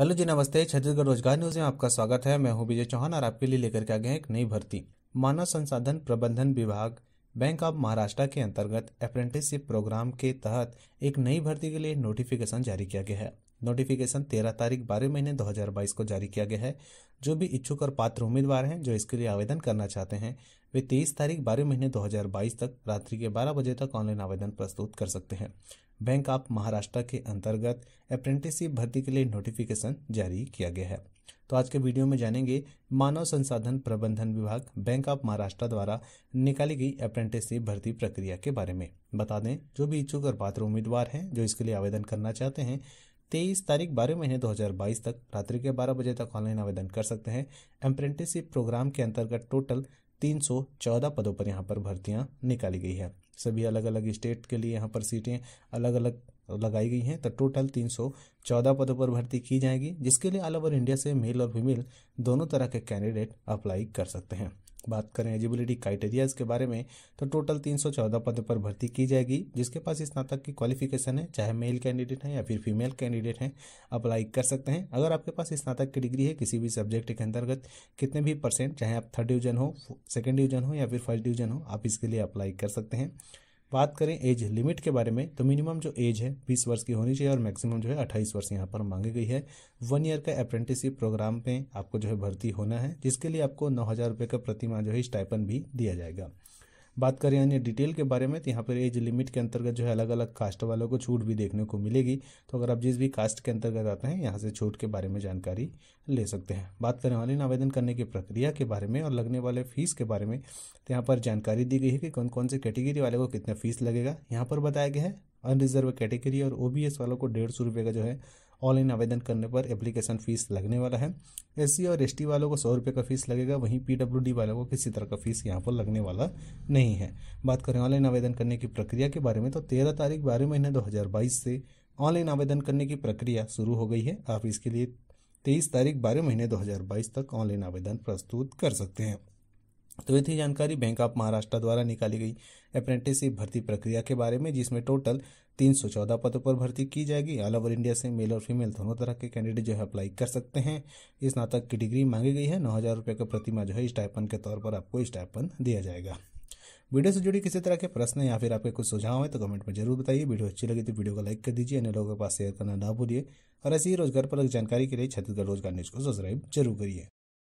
hello जी नमस्ते छत्तीसगढ़ रोजगार news में आपका स्वागत है मैं हूं विजय चौहान और आपके लिए लेकर के आ गए एक नई भर्ती मानव संसाधन प्रबंधन विभाग बैंक ऑफ महाराष्ट्र के अंतर्गत अप्रेंटिसशिप प्रोग्राम के तहत एक नई भर्ती के लिए नोटिफिकेशन जारी किया गया है नोटिफिकेशन तेरह तारीख बारह महीने दो को जारी किया गया है जो भी इच्छुक और पात्र उम्मीदवार हैं जो इसके लिए आवेदन करना चाहते हैं वे तेईस तारीख बारह महीने 2022 तक रात्रि के बारह बजे तक ऑनलाइन आवेदन प्रस्तुत कर सकते हैं बैंक ऑफ महाराष्ट्र के अंतर्गत अप्रेंटिसशिप भर्ती के लिए नोटिफिकेशन जारी किया गया है तो आज के वीडियो में जानेंगे मानव संसाधन प्रबंधन विभाग बैंक ऑफ महाराष्ट्र द्वारा निकाली गई अप्रेंटिसशिप भर्ती प्रक्रिया के बारे में बता दें जो भी इच्छुक और पात्र उम्मीदवार हैं जो इसके लिए आवेदन करना चाहते हैं तेईस तारीख बारह महीने 2022 तक रात्रि के बारह बजे तक ऑनलाइन आवेदन कर सकते हैं अप्रेंटिसशिप प्रोग्राम के अंतर्गत टोटल 314 पदों पर यहाँ पर भर्तियाँ निकाली गई है सभी अलग अलग स्टेट के लिए यहाँ पर सीटें अलग अलग लगाई गई हैं तो टोटल 314 पदों पर भर्ती की जाएगी जिसके लिए ऑल ओवर इंडिया से मेल और फीमेल दोनों तरह के कैंडिडेट अप्लाई कर सकते हैं बात करें एलिजिबिलिटी क्राइटेरियाज के बारे में तो टोटल 314 पद पर भर्ती की जाएगी जिसके पास स्नातक की क्वालिफिकेशन है चाहे मेल कैंडिडेट हैं या फिर फीमेल कैंडिडेट हैं अप्लाई कर सकते हैं अगर आपके पास स्नातक की डिग्री है किसी भी सब्जेक्ट के अंतर्गत कितने भी परसेंट चाहे आप थर्ड डिवीजन हो सेकेंड डिवीजन हो या फिर फर्स्ट डिवीजन हो आप इसके लिए अप्लाई कर सकते हैं बात करें एज लिमिट के बारे में तो मिनिमम जो एज है बीस वर्ष की होनी चाहिए और मैक्सिमम जो है अट्ठाईस वर्ष यहाँ पर मांगी गई है वन ईयर का अप्रेंटिसशिप प्रोग्राम में आपको जो है भर्ती होना है जिसके लिए आपको नौ हज़ार रुपये का प्रतिमा जो है स्टाइपन भी दिया जाएगा बात करें अन्य डिटेल के बारे में तो यहाँ पर एज लिमिट के अंतर्गत जो है अलग अलग कास्ट वालों को छूट भी देखने को मिलेगी तो अगर आप जिस भी कास्ट के अंतर्गत आते हैं यहाँ से छूट के बारे में जानकारी ले सकते हैं बात करें ऑनलाइन आवेदन करने की प्रक्रिया के बारे में और लगने वाले फीस के बारे में तो यहाँ पर जानकारी दी गई है कि कौन कौन से कैटेगरी वाले को कितना फीस लगेगा यहाँ पर बताया गया है अनरिजर्व कैटेगरी और ओ वालों को डेढ़ सौ रुपये का जो है ऑनलाइन आवेदन करने पर एप्लीकेशन फ़ीस लगने वाला है एस और एस वालों को सौ रुपये का फ़ीस लगेगा वहीं पी वालों को किसी तरह का फ़ीस यहाँ पर लगने वाला नहीं है बात करें ऑनलाइन आवेदन करने की प्रक्रिया के बारे में तो तेरह तारीख बारह महीने दो से ऑनलाइन आवेदन करने की प्रक्रिया शुरू हो गई है आप इसके लिए तेईस तारीख बारह महीने 2022 तक ऑनलाइन आवेदन प्रस्तुत कर सकते हैं तो ये थी जानकारी बैंक ऑफ महाराष्ट्र द्वारा निकाली गई अप्रेंटिसशिप भर्ती प्रक्रिया के बारे में जिसमें टोटल 314 पदों पर भर्ती की जाएगी ऑल ओवर इंडिया से मेल और फीमेल दोनों तरह के कैंडिडेट जो है अप्लाई कर सकते हैं इस नाटक की डिग्री मांगी गई है नौ हज़ार रुपये का प्रतिमा जो है स्टाइपन के तौर पर आपको स्टाइपन दिया जाएगा वीडियो से जुड़ी किसी तरह के प्रश्न या फिर आपके कुछ सुझाव हैं तो कमेंट में जरूर बताइए वीडियो अच्छी लगी तो वीडियो को लाइक कर दीजिए अन्य लोगों के पास शेयर करना ना भूलिए और ऐसी ही रोजगार पर जानकारी के लिए छत्तीसगढ़ रोजगार न्यूज़ को सब्सक्राइब जरूर करिए